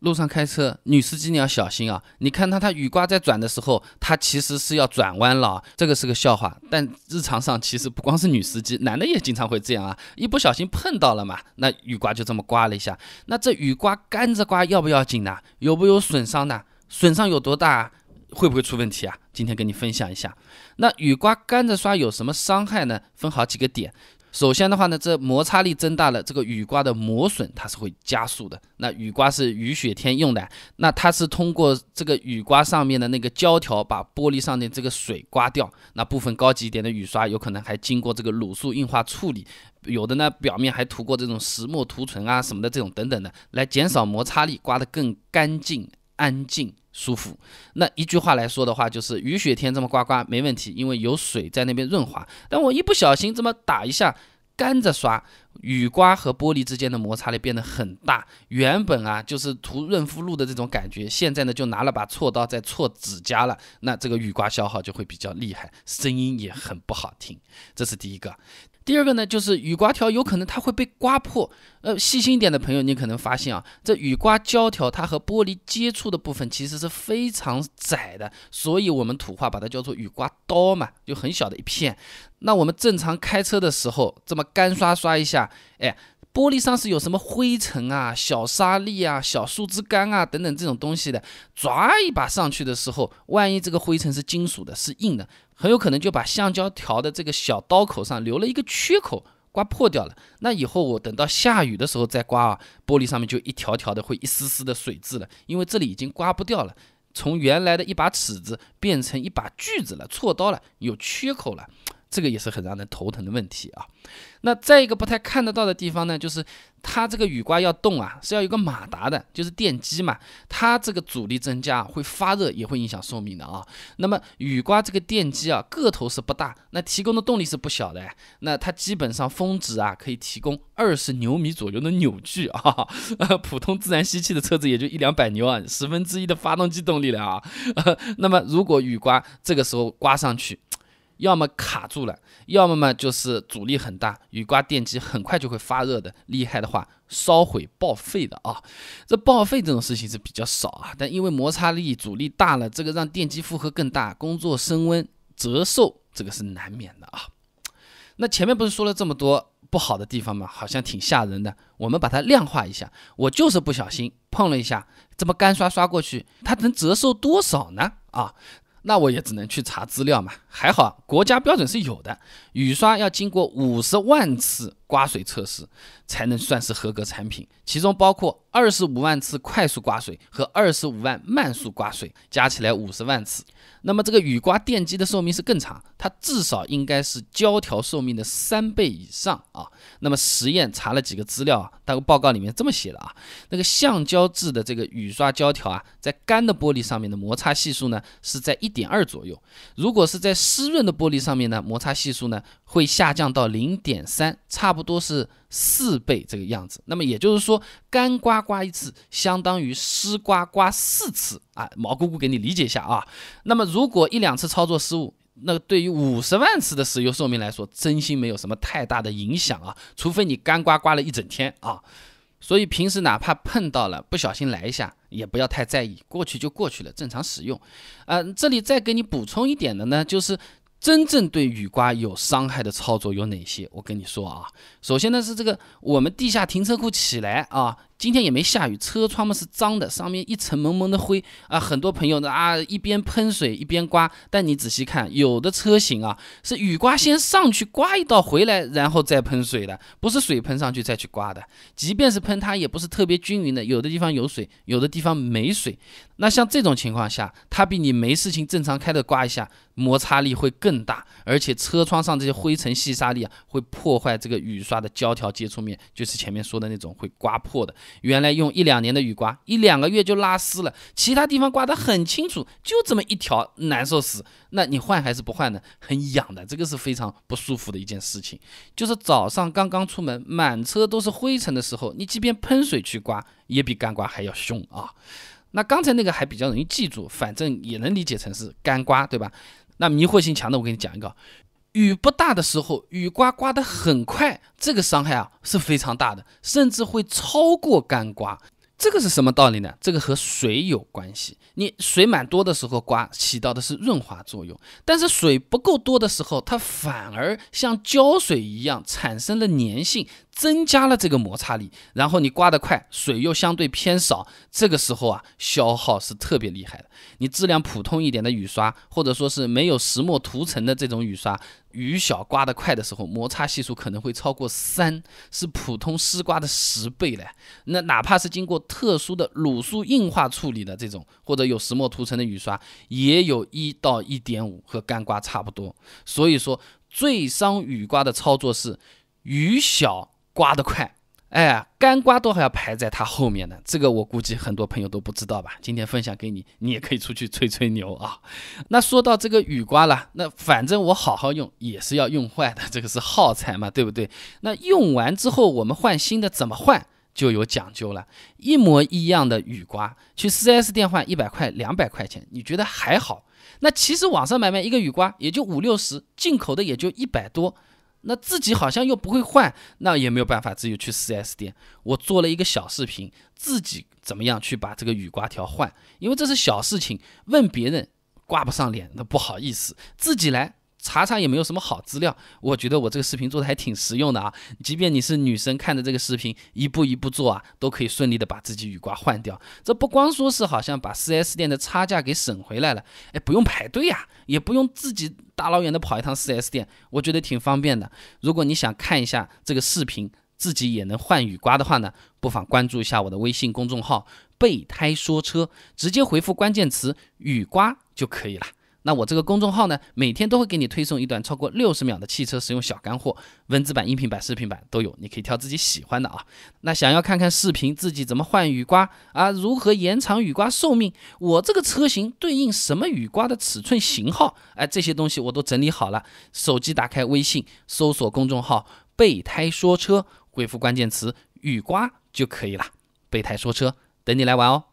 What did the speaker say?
路上开车，女司机你要小心啊！你看她，她雨刮在转的时候，她其实是要转弯了啊。这个是个笑话，但日常上其实不光是女司机，男的也经常会这样啊。一不小心碰到了嘛，那雨刮就这么刮了一下。那这雨刮干着刮要不要紧呢？有没有损伤呢？损伤有多大？会不会出问题啊？今天跟你分享一下，那雨刮干着刷有什么伤害呢？分好几个点。首先的话呢，这摩擦力增大了，这个雨刮的磨损它是会加速的。那雨刮是雨雪天用的，那它是通过这个雨刮上面的那个胶条把玻璃上的这个水刮掉。那部分高级一点的雨刷有可能还经过这个卤素硬化处理，有的呢表面还涂过这种石墨涂层啊什么的这种等等的，来减少摩擦力，刮得更干净安静。舒服，那一句话来说的话，就是雨雪天这么刮刮没问题，因为有水在那边润滑。但我一不小心这么打一下，干着刷，雨刮和玻璃之间的摩擦力变得很大。原本啊就是涂润肤露的这种感觉，现在呢就拿了把锉刀在锉指甲了。那这个雨刮消耗就会比较厉害，声音也很不好听。这是第一个。第二个呢，就是雨刮条有可能它会被刮破。呃，细心一点的朋友，你可能发现啊，这雨刮胶条它和玻璃接触的部分其实是非常窄的，所以我们土话把它叫做雨刮刀嘛，就很小的一片。那我们正常开车的时候，这么干刷刷一下，哎。玻璃上是有什么灰尘啊、小沙粒啊、小树枝干啊等等这种东西的，抓一把上去的时候，万一这个灰尘是金属的、是硬的，很有可能就把橡胶条的这个小刀口上留了一个缺口，刮破掉了。那以后我等到下雨的时候再刮啊，玻璃上面就一条条的会一丝丝的水渍了，因为这里已经刮不掉了，从原来的一把尺子变成一把锯子了，锉刀了，有缺口了。这个也是很让人头疼的问题啊。那再一个不太看得到的地方呢，就是它这个雨刮要动啊，是要有个马达的，就是电机嘛。它这个阻力增加会发热，也会影响寿命的啊。那么雨刮这个电机啊，个头是不大，那提供的动力是不小的。那它基本上峰值啊，可以提供二十牛米左右的扭矩啊。普通自然吸气的车子也就一两百牛啊，十分之一的发动机动力了啊。那么如果雨刮这个时候刮上去，要么卡住了，要么嘛就是阻力很大，雨刮电机很快就会发热的，厉害的话烧毁报废的啊。这报废这种事情是比较少啊，但因为摩擦力阻力大了，这个让电机负荷更大，工作升温折寿，这个是难免的啊。那前面不是说了这么多不好的地方吗？好像挺吓人的。我们把它量化一下，我就是不小心碰了一下，这么干刷刷过去，它能折寿多少呢？啊？那我也只能去查资料嘛，还好国家标准是有的，雨刷要经过五十万次刮水测试才能算是合格产品，其中包括二十五万次快速刮水和二十五万慢速刮水，加起来五十万次。那么这个雨刮电机的寿命是更长，它至少应该是胶条寿命的三倍以上啊。那么实验查了几个资料啊，它报告里面这么写的啊，那个橡胶制的这个雨刷胶条啊，在干的玻璃上面的摩擦系数呢是在一。点二左右，如果是在湿润的玻璃上面呢，摩擦系数呢会下降到零点三，差不多是四倍这个样子。那么也就是说，干刮刮一次，相当于湿刮刮四次啊。毛姑姑给你理解一下啊。那么如果一两次操作失误，那对于五十万次的使用寿命来说，真心没有什么太大的影响啊。除非你干刮刮了一整天啊。所以平时哪怕碰到了，不小心来一下。也不要太在意，过去就过去了，正常使用。呃，这里再给你补充一点的呢，就是真正对雨刮有伤害的操作有哪些？我跟你说啊，首先呢是这个我们地下停车库起来啊。今天也没下雨，车窗嘛是脏的，上面一层蒙蒙的灰啊。很多朋友呢啊一边喷水一边刮，但你仔细看，有的车型啊是雨刮先上去刮一道回来，然后再喷水的，不是水喷上去再去刮的。即便是喷它，也不是特别均匀的，有的地方有水，有的地方没水。那像这种情况下，它比你没事情正常开的刮一下，摩擦力会更大，而且车窗上这些灰尘细沙粒啊，会破坏这个雨刷的胶条接触面，就是前面说的那种会刮破的。原来用一两年的雨刮，一两个月就拉丝了，其他地方刮得很清楚，就这么一条难受死。那你换还是不换呢？很痒的，这个是非常不舒服的一件事情。就是早上刚刚出门，满车都是灰尘的时候，你即便喷水去刮，也比干刮还要凶啊。那刚才那个还比较容易记住，反正也能理解成是干刮，对吧？那迷惑性强的，我给你讲一个。雨不大的时候，雨刮刮得很快，这个伤害啊是非常大的，甚至会超过干刮。这个是什么道理呢？这个和水有关系。你水满多的时候，刮起到的是润滑作用；但是水不够多的时候，它反而像胶水一样，产生了粘性。增加了这个摩擦力，然后你刮得快，水又相对偏少，这个时候啊，消耗是特别厉害的。你质量普通一点的雨刷，或者说是没有石墨涂层的这种雨刷，雨小刮得快的时候，摩擦系数可能会超过三，是普通丝刮的十倍嘞。那哪怕是经过特殊的卤素硬化处理的这种，或者有石墨涂层的雨刷，也有一到一点五，和干刮差不多。所以说，最伤雨刮的操作是雨小。刮得快，哎，干刮都还要排在它后面呢。这个我估计很多朋友都不知道吧，今天分享给你，你也可以出去吹吹牛啊。那说到这个雨刮了，那反正我好好用也是要用坏的，这个是耗材嘛，对不对？那用完之后我们换新的，怎么换就有讲究了。一模一样的雨刮，去 4S 店换一百块、两百块钱，你觉得还好？那其实网上买卖一个雨刮也就五六十，进口的也就一百多。那自己好像又不会换，那也没有办法，只有去 4S 店。我做了一个小视频，自己怎么样去把这个雨刮条换？因为这是小事情，问别人挂不上脸，那不好意思，自己来。查查也没有什么好资料，我觉得我这个视频做的还挺实用的啊。即便你是女生看着这个视频一步一步做啊，都可以顺利的把自己雨刮换掉。这不光说是好像把 4S 店的差价给省回来了，哎，不用排队呀，也不用自己大老远的跑一趟 4S 店，我觉得挺方便的。如果你想看一下这个视频，自己也能换雨刮的话呢，不妨关注一下我的微信公众号“备胎说车”，直接回复关键词“雨刮”就可以了。那我这个公众号呢，每天都会给你推送一段超过六十秒的汽车实用小干货，文字版、音频版、视频版都有，你可以挑自己喜欢的啊。那想要看看视频，自己怎么换雨刮啊？如何延长雨刮寿命？我这个车型对应什么雨刮的尺寸、型号？哎，这些东西我都整理好了。手机打开微信，搜索公众号“备胎说车”，回复关键词“雨刮”就可以了。备胎说车，等你来玩哦。